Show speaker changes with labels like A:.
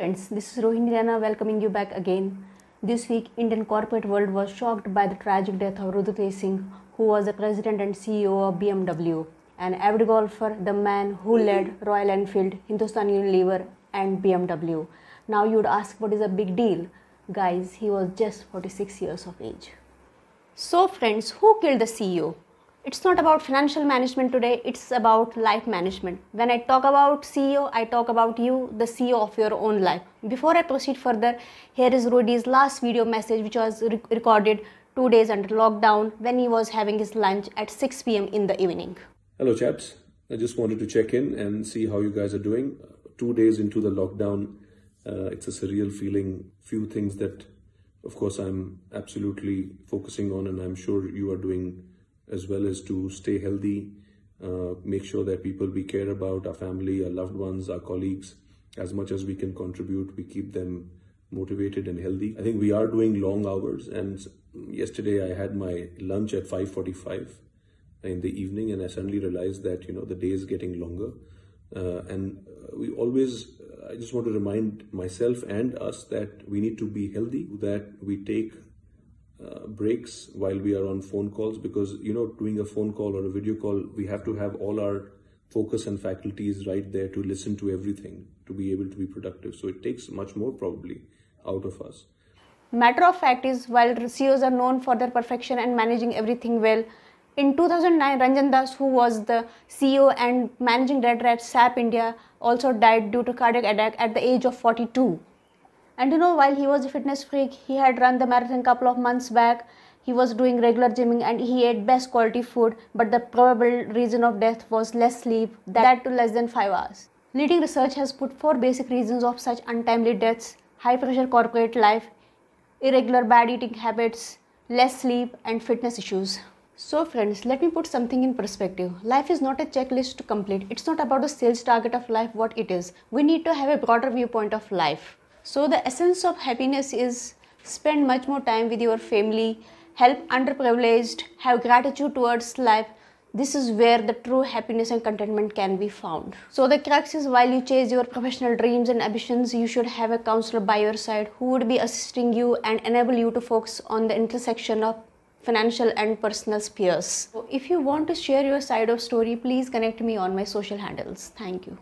A: Friends, this is Rohini Rana welcoming you back again. This week, Indian corporate world was shocked by the tragic death of Rudutej Singh, who was the president and CEO of BMW, an avid golfer, the man who led Royal Enfield, Hindustan Unilever, and BMW. Now you would ask, what is a big deal? Guys, he was just 46 years of age. So, friends, who killed the CEO? it's not about financial management today, it's about life management. When I talk about CEO, I talk about you, the CEO of your own life. Before I proceed further, here is Rudy's last video message which was re recorded two days under lockdown when he was having his lunch at 6 pm in the evening.
B: Hello, chaps. I just wanted to check in and see how you guys are doing. Two days into the lockdown, uh, it's a surreal feeling. Few things that, of course, I'm absolutely focusing on, and I'm sure you are doing as well as to stay healthy, uh, make sure that people we care about, our family, our loved ones, our colleagues, as much as we can contribute, we keep them motivated and healthy. I think we are doing long hours and yesterday I had my lunch at 5.45 in the evening and I suddenly realized that, you know, the day is getting longer. Uh, and we always, I just want to remind myself and us that we need to be healthy, that we take uh, breaks while we are on phone calls because you know doing a phone call or a video call we have to have all our focus and faculties right there to listen to everything to be able to be productive so it takes much more probably out of us
A: matter of fact is while ceos are known for their perfection and managing everything well in 2009 ranjan das who was the ceo and managing director at sap india also died due to cardiac attack at the age of 42 and you know, while he was a fitness freak, he had run the marathon couple of months back. He was doing regular gymming and he ate best quality food, but the probable reason of death was less sleep, that to less than 5 hours. Leading research has put four basic reasons of such untimely deaths high pressure corporate life, irregular bad eating habits, less sleep, and fitness issues. So, friends, let me put something in perspective. Life is not a checklist to complete, it's not about the sales target of life, what it is. We need to have a broader viewpoint of life. So the essence of happiness is spend much more time with your family, help underprivileged, have gratitude towards life. This is where the true happiness and contentment can be found. So the crux is while you chase your professional dreams and ambitions, you should have a counselor by your side who would be assisting you and enable you to focus on the intersection of financial and personal spheres. So if you want to share your side of story, please connect me on my social handles. Thank you.